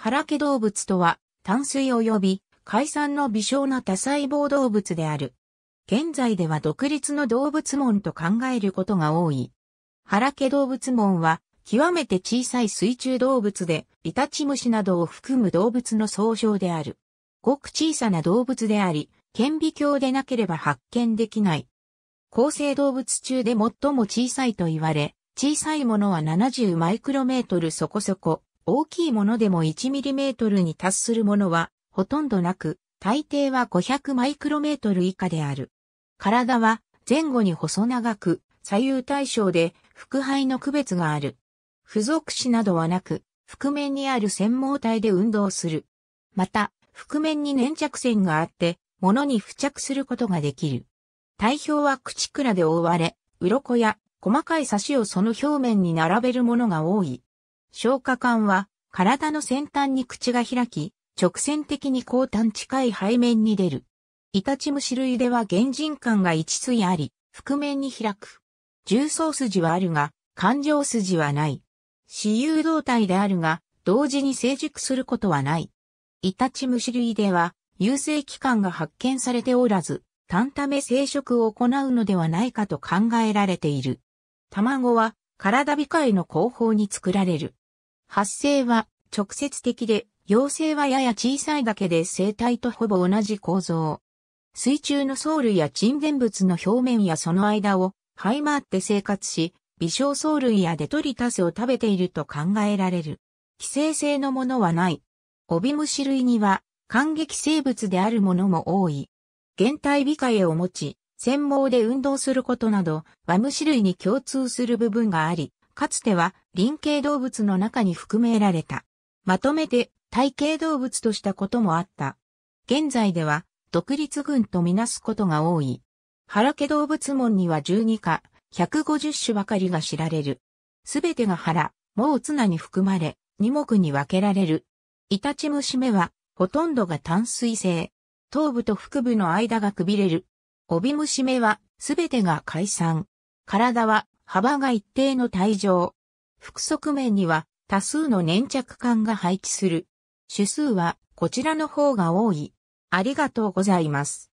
原家動物とは、淡水及び海産の微小な多細胞動物である。現在では独立の動物門と考えることが多い。原家動物門は、極めて小さい水中動物で、イタチムシなどを含む動物の総称である。ごく小さな動物であり、顕微鏡でなければ発見できない。構成動物中で最も小さいと言われ、小さいものは70マイクロメートルそこそこ、大きいものでも 1mm に達するものはほとんどなく、大抵は500マイクロメートル以下である。体は前後に細長く、左右対称で腹肺の区別がある。付属紙などはなく、覆面にある専毛体で運動する。また、覆面に粘着線があって、物に付着することができる。体表は口倉で覆われ、鱗や細かい刺しをその表面に並べるものが多い。消化管は、体の先端に口が開き、直線的に後端近い背面に出る。イタチムシ類では原人管が一対あり、覆面に開く。重層筋はあるが、感情筋はない。私有動体であるが、同時に成熟することはない。イタチムシ類では、有性器官が発見されておらず、単ため生殖を行うのではないかと考えられている。卵は、体控えの後方に作られる。発生は直接的で、妖精はやや小さいだけで生体とほぼ同じ構造。水中の藻類や沈殿物の表面やその間を這い回って生活し、微小藻類やデトリタスを食べていると考えられる。寄生性のものはない。オビムシ類には、感激生物であるものも多い。原体美化へを持ち、繊毛で運動することなど、和虫類に共通する部分があり、かつては臨形動物の中に含められた。まとめて体系動物としたこともあった。現在では独立群とみなすことが多い。原家動物門には12か150種ばかりが知られる。すべてが原、もう綱に含まれ、二目に分けられる。イタチムシ目は、ほとんどが淡水性。頭部と腹部の間がくびれる。帯虫目は、すべてが海産。体は、幅が一定の体状。複側面には多数の粘着管が配置する。種数はこちらの方が多い。ありがとうございます。